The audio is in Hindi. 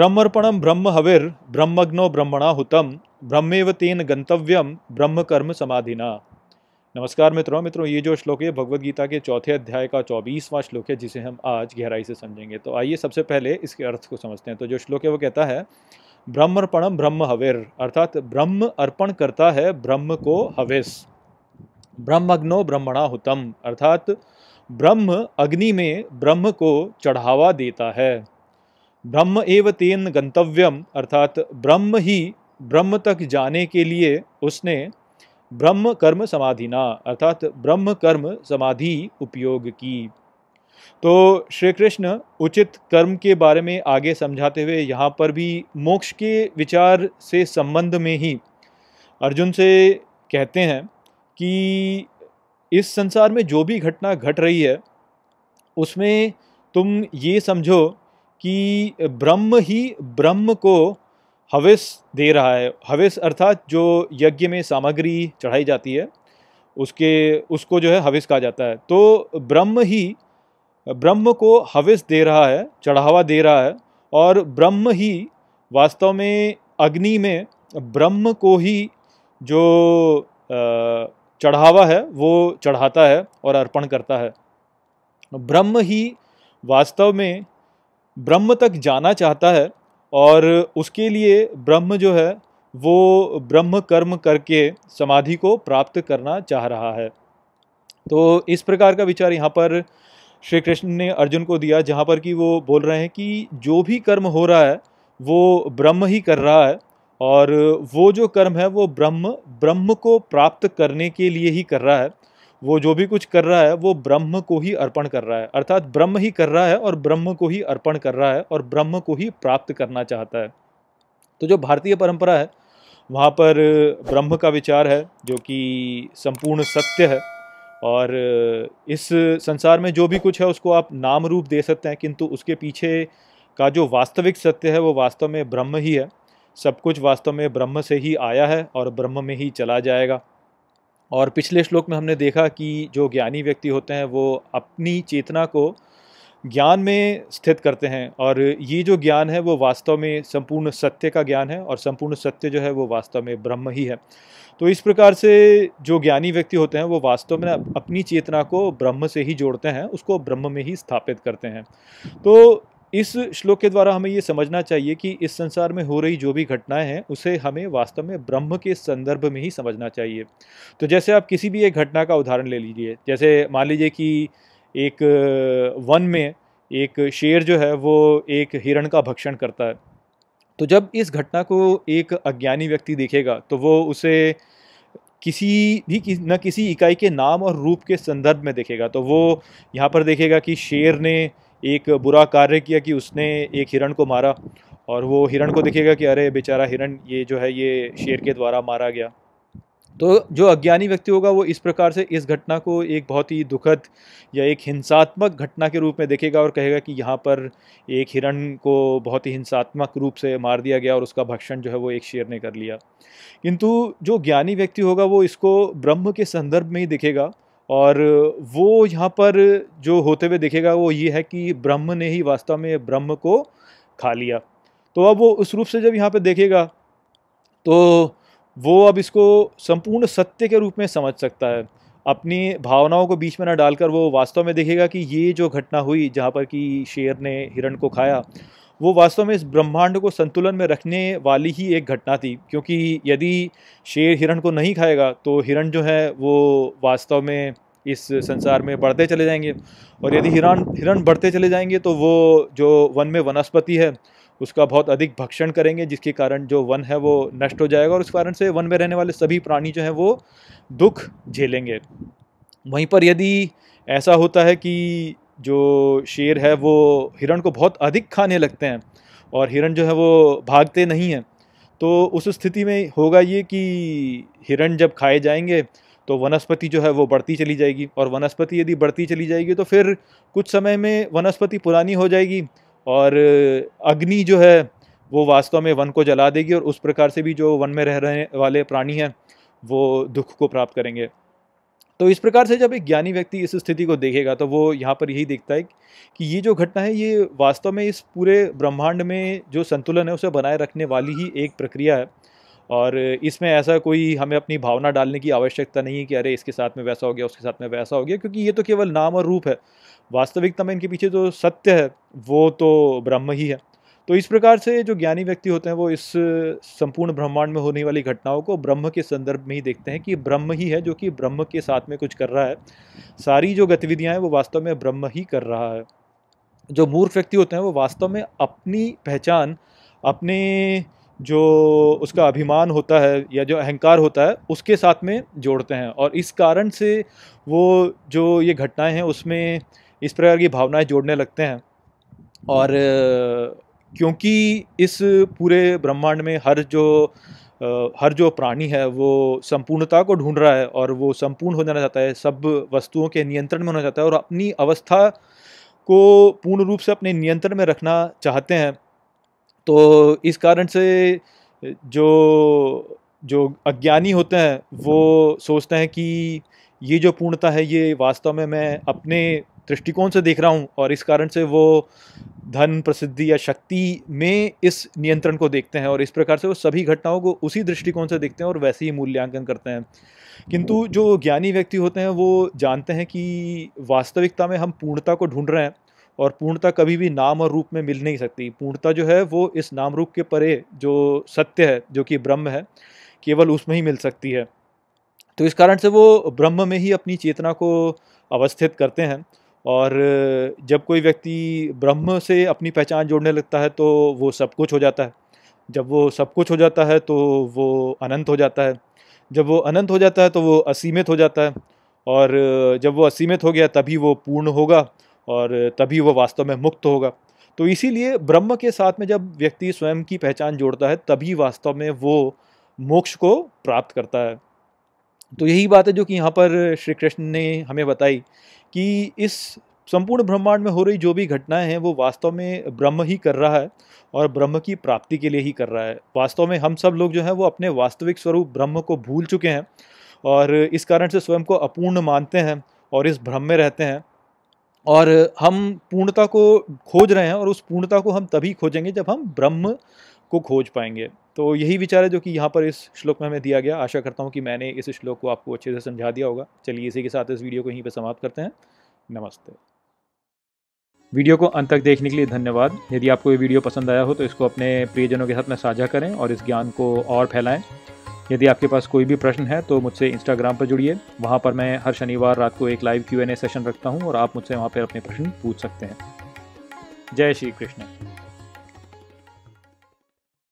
ब्रह्मर्पणम ब्रह्म हविर ब्रह्मग्नो ब्रह्मणा हुतम ब्रह्मेव तेन गंतव्यम ब्रह्म कर्म समाधिना नमस्कार मित्रों मित्रों ये जो श्लोक है भगवत गीता के चौथे अध्याय का चौबीसवां श्लोक है जिसे हम आज गहराई से समझेंगे तो आइए सबसे पहले इसके अर्थ को समझते हैं तो जो श्लोक है वो कहता है ब्रह्मर्पणम ब्रह्म हविर अर्थात ब्रह्म अर्पण करता है ब्रह्म को हवेस ब्रह्मग्नो ब्रह्मणा हुतम अर्थात ब्रह्म अग्नि में ब्रह्म को चढ़ावा देता है ब्रह्म एव तेन गंतव्यम अर्थात ब्रह्म ही ब्रह्म तक जाने के लिए उसने ब्रह्म कर्म समाधि ना अर्थात ब्रह्म कर्म समाधि उपयोग की तो श्री कृष्ण उचित कर्म के बारे में आगे समझाते हुए यहाँ पर भी मोक्ष के विचार से संबंध में ही अर्जुन से कहते हैं कि इस संसार में जो भी घटना घट रही है उसमें तुम ये समझो कि ब्रह्म ही ब्रह्म को हविस दे रहा है हविस अर्थात जो यज्ञ में सामग्री चढ़ाई जाती है उसके उसको जो है हविस कहा जाता है तो ब्रह्म ही ब्रह्म को हविस दे रहा है चढ़ावा दे रहा है और ब्रह्म ही वास्तव में अग्नि में ब्रह्म को ही जो चढ़ावा है वो चढ़ाता है और अर्पण करता है ब्रह्म ही वास्तव में ब्रह्म तक जाना चाहता है और उसके लिए ब्रह्म जो है वो ब्रह्म कर्म करके समाधि को प्राप्त करना चाह रहा है तो इस प्रकार का विचार यहाँ पर श्री कृष्ण ने अर्जुन को दिया जहाँ पर कि वो बोल रहे हैं कि जो भी कर्म हो रहा है वो ब्रह्म ही कर रहा है और वो जो कर्म है वो ब्रह्म ब्रह्म को प्राप्त करने के लिए ही कर रहा है वो जो भी कुछ कर रहा है वो ब्रह्म को ही अर्पण कर रहा है अर्थात ब्रह्म ही कर रहा है और ब्रह्म को ही अर्पण कर रहा है और ब्रह्म को ही प्राप्त करना चाहता है तो जो भारतीय परंपरा है वहाँ पर ब्रह्म का विचार है जो कि संपूर्ण सत्य है और इस संसार में जो भी कुछ है उसको आप नाम रूप दे सकते हैं किंतु उसके पीछे का जो वास्तविक सत्य है वो वास्तव में ब्रह्म ही है सब कुछ वास्तव में ब्रह्म से ही आया है और ब्रह्म में ही चला जाएगा और पिछले श्लोक में हमने देखा कि जो ज्ञानी व्यक्ति होते हैं वो अपनी चेतना को ज्ञान में स्थित करते हैं और ये जो ज्ञान है वो वास्तव में संपूर्ण सत्य का ज्ञान है और संपूर्ण सत्य जो है वो वास्तव में ब्रह्म ही है तो इस प्रकार से जो ज्ञानी व्यक्ति होते हैं वो वास्तव में अपनी चेतना को ब्रह्म से ही जोड़ते हैं उसको ब्रह्म में ही स्थापित करते हैं तो इस श्लोक के द्वारा हमें ये समझना चाहिए कि इस संसार में हो रही जो भी घटनाएं हैं उसे हमें वास्तव में ब्रह्म के संदर्भ में ही समझना चाहिए तो जैसे आप किसी भी एक घटना का उदाहरण ले लीजिए जैसे मान लीजिए कि एक वन में एक शेर जो है वो एक हिरण का भक्षण करता है तो जब इस घटना को एक अज्ञानी व्यक्ति देखेगा तो वो उसे किसी भी कि, न किसी इकाई के नाम और रूप के संदर्भ में देखेगा तो वो यहाँ पर देखेगा कि शेर ने एक बुरा कार्य किया कि उसने एक हिरण को मारा और वो हिरण को दिखेगा कि अरे बेचारा हिरण ये जो है ये शेर के द्वारा मारा गया तो जो अज्ञानी व्यक्ति होगा वो इस प्रकार से इस घटना को एक बहुत ही दुखद या एक हिंसात्मक घटना के रूप में देखेगा और कहेगा कि यहाँ पर एक हिरण को बहुत ही हिंसात्मक रूप से मार दिया गया और उसका भक्षण जो है वो एक शेर ने कर लिया किंतु जो ज्ञानी व्यक्ति होगा वो इसको ब्रह्म के संदर्भ में ही दिखेगा और वो यहाँ पर जो होते हुए देखेगा वो ये है कि ब्रह्म ने ही वास्तव में ब्रह्म को खा लिया तो अब वो उस रूप से जब यहाँ पर देखेगा तो वो अब इसको संपूर्ण सत्य के रूप में समझ सकता है अपनी भावनाओं को बीच में ना डालकर वो वास्तव में देखेगा कि ये जो घटना हुई जहाँ पर कि शेर ने हिरण को खाया वो वास्तव में इस ब्रह्मांड को संतुलन में रखने वाली ही एक घटना थी क्योंकि यदि शेर हिरण को नहीं खाएगा तो हिरण जो है वो वास्तव में इस संसार में बढ़ते चले जाएंगे और यदि हिरण हिरण बढ़ते चले जाएंगे तो वो जो वन में वनस्पति है उसका बहुत अधिक भक्षण करेंगे जिसके कारण जो वन है वो नष्ट हो जाएगा और उस कारण से वन में रहने वाले सभी प्राणी जो हैं वो दुख झेलेंगे वहीं पर यदि ऐसा होता है कि जो शेर है वो हिरण को बहुत अधिक खाने लगते हैं और हिरण जो है वो भागते नहीं हैं तो उस स्थिति में होगा ये कि हिरण जब खाए जाएंगे तो वनस्पति जो है वो बढ़ती चली जाएगी और वनस्पति यदि बढ़ती चली जाएगी तो फिर कुछ समय में वनस्पति पुरानी हो जाएगी और अग्नि जो है वो वास्तव में वन को जला देगी और उस प्रकार से भी जो वन में रह रहे वाले प्राणी हैं वो दुख को प्राप्त करेंगे तो इस प्रकार से जब एक ज्ञानी व्यक्ति इस स्थिति को देखेगा तो वो यहाँ पर यही देखता है कि ये जो घटना है ये वास्तव में इस पूरे ब्रह्मांड में जो संतुलन है उसे बनाए रखने वाली ही एक प्रक्रिया है और इसमें ऐसा कोई हमें अपनी भावना डालने की आवश्यकता नहीं है कि अरे इसके साथ में वैसा हो गया उसके साथ में वैसा हो गया क्योंकि ये तो केवल नाम और रूप है वास्तविकता में इनके पीछे जो सत्य है वो तो ब्रह्म ही है तो इस प्रकार से जो ज्ञानी व्यक्ति होते हैं वो इस संपूर्ण ब्रह्मांड में होने वाली घटनाओं को ब्रह्म के संदर्भ में ही देखते हैं कि ब्रह्म ही है जो कि ब्रह्म के साथ में कुछ कर रहा है सारी जो गतिविधियाँ हैं वो वास्तव में ब्रह्म ही कर रहा है जो मूर्ख व्यक्ति होते हैं वो वास्तव में अपनी पहचान अपने जो उसका अभिमान होता है या जो अहंकार होता है उसके साथ में जोड़ते हैं और इस कारण से वो जो ये घटनाएं हैं उसमें इस प्रकार की भावनाएं जोड़ने लगते हैं और क्योंकि इस पूरे ब्रह्मांड में हर जो हर जो प्राणी है वो संपूर्णता को ढूंढ रहा है और वो संपूर्ण हो जाना चाहता है सब वस्तुओं के नियंत्रण में होना चाहता है और अपनी अवस्था को पूर्ण रूप से अपने नियंत्रण में रखना चाहते हैं तो इस कारण से जो जो अज्ञानी होते हैं वो सोचते हैं कि ये जो पूर्णता है ये वास्तव में मैं अपने दृष्टिकोण से देख रहा हूँ और इस कारण से वो धन प्रसिद्धि या शक्ति में इस नियंत्रण को देखते हैं और इस प्रकार से वो सभी घटनाओं को उसी दृष्टिकोण से देखते हैं और वैसे ही मूल्यांकन करते हैं किंतु जो ज्ञानी व्यक्ति होते हैं वो जानते हैं कि वास्तविकता में हम पूर्णता को ढूंढ रहे हैं और पूर्णता कभी भी नाम और रूप में मिल नहीं सकती पूर्णता जो है वो इस नाम रूप के परे जो सत्य है जो कि ब्रह्म है केवल उसमें ही मिल सकती है तो इस कारण से वो ब्रह्म में ही अपनी चेतना को अवस्थित करते हैं और जब कोई व्यक्ति ब्रह्म से अपनी पहचान जोड़ने लगता है तो वो सब कुछ हो जाता है जब वो सब कुछ हो जाता है तो वो अनंत हो जाता है जब वो अनंत हो जाता है तो वो असीमित हो जाता है और जब वो असीमित हो गया तभी वो पूर्ण होगा और तभी वो वास्तव में मुक्त होगा तो इसीलिए ब्रह्म के साथ में जब व्यक्ति स्वयं की पहचान जोड़ता है तभी वास्तव में वो मोक्ष को प्राप्त करता है तो यही बात है जो कि यहाँ पर श्री कृष्ण ने हमें बताई कि इस संपूर्ण ब्रह्मांड में हो रही जो भी घटनाएं हैं वो वास्तव में ब्रह्म ही कर रहा है और ब्रह्म की प्राप्ति के लिए ही कर रहा है वास्तव में हम सब लोग जो हैं वो अपने वास्तविक स्वरूप ब्रह्म को भूल चुके हैं और इस कारण से स्वयं को अपूर्ण मानते हैं और इस भ्रम में रहते हैं और हम पूर्णता को खोज रहे हैं और उस पूर्णता को हम तभी खोजेंगे जब हम ब्रह्म को खोज पाएंगे तो यही विचार है जो कि यहाँ पर इस श्लोक में हमें दिया गया आशा करता हूँ कि मैंने इस श्लोक को आपको अच्छे से समझा दिया होगा चलिए इसी के साथ इस वीडियो को यहीं पर समाप्त करते हैं नमस्ते वीडियो को अंत तक देखने के लिए धन्यवाद यदि आपको ये वीडियो पसंद आया हो तो इसको अपने प्रियजनों के साथ में साझा करें और इस ज्ञान को और फैलाएं यदि आपके पास कोई भी प्रश्न है तो मुझसे इंस्टाग्राम पर जुड़िए वहाँ पर मैं हर शनिवार रात को एक live Q and A session रखता हूँ और आप मुझसे वहाँ पर अपने प्रश्न पूछ सकते हैं जय श्री कृष्ण